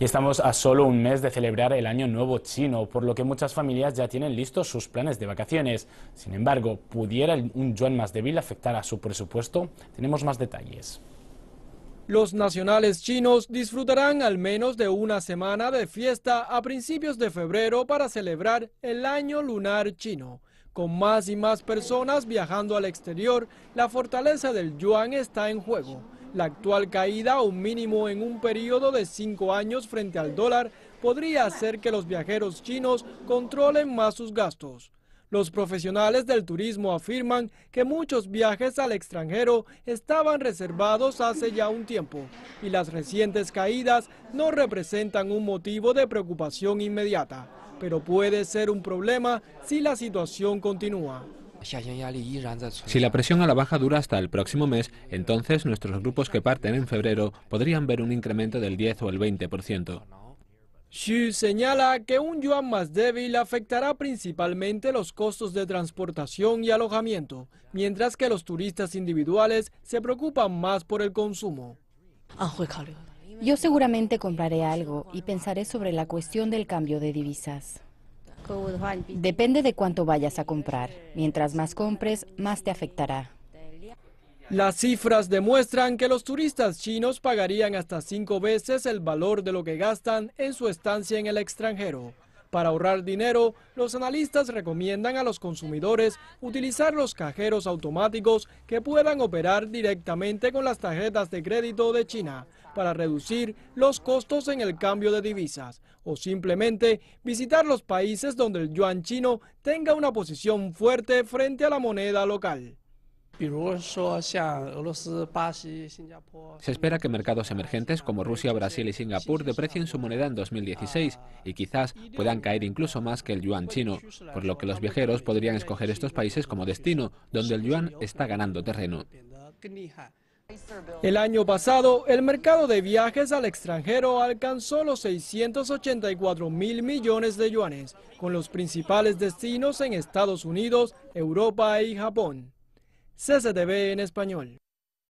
Y estamos a solo un mes de celebrar el Año Nuevo chino, por lo que muchas familias ya tienen listos sus planes de vacaciones. Sin embargo, ¿pudiera un yuan más débil afectar a su presupuesto? Tenemos más detalles. Los nacionales chinos disfrutarán al menos de una semana de fiesta a principios de febrero para celebrar el año lunar chino. Con más y más personas viajando al exterior, la fortaleza del yuan está en juego. La actual caída, un mínimo en un periodo de cinco años frente al dólar, podría hacer que los viajeros chinos controlen más sus gastos. Los profesionales del turismo afirman que muchos viajes al extranjero estaban reservados hace ya un tiempo y las recientes caídas no representan un motivo de preocupación inmediata, pero puede ser un problema si la situación continúa. Si la presión a la baja dura hasta el próximo mes, entonces nuestros grupos que parten en febrero podrían ver un incremento del 10 o el 20%. Xu señala que un yuan más débil afectará principalmente los costos de transportación y alojamiento, mientras que los turistas individuales se preocupan más por el consumo. Yo seguramente compraré algo y pensaré sobre la cuestión del cambio de divisas. Depende de cuánto vayas a comprar. Mientras más compres, más te afectará. Las cifras demuestran que los turistas chinos pagarían hasta cinco veces el valor de lo que gastan en su estancia en el extranjero. Para ahorrar dinero, los analistas recomiendan a los consumidores utilizar los cajeros automáticos que puedan operar directamente con las tarjetas de crédito de China para reducir los costos en el cambio de divisas o simplemente visitar los países donde el yuan chino tenga una posición fuerte frente a la moneda local. Se espera que mercados emergentes como Rusia, Brasil y Singapur deprecien su moneda en 2016 y quizás puedan caer incluso más que el yuan chino, por lo que los viajeros podrían escoger estos países como destino, donde el yuan está ganando terreno. El año pasado, el mercado de viajes al extranjero alcanzó los 684 mil millones de yuanes, con los principales destinos en Estados Unidos, Europa y Japón. CCTV en español.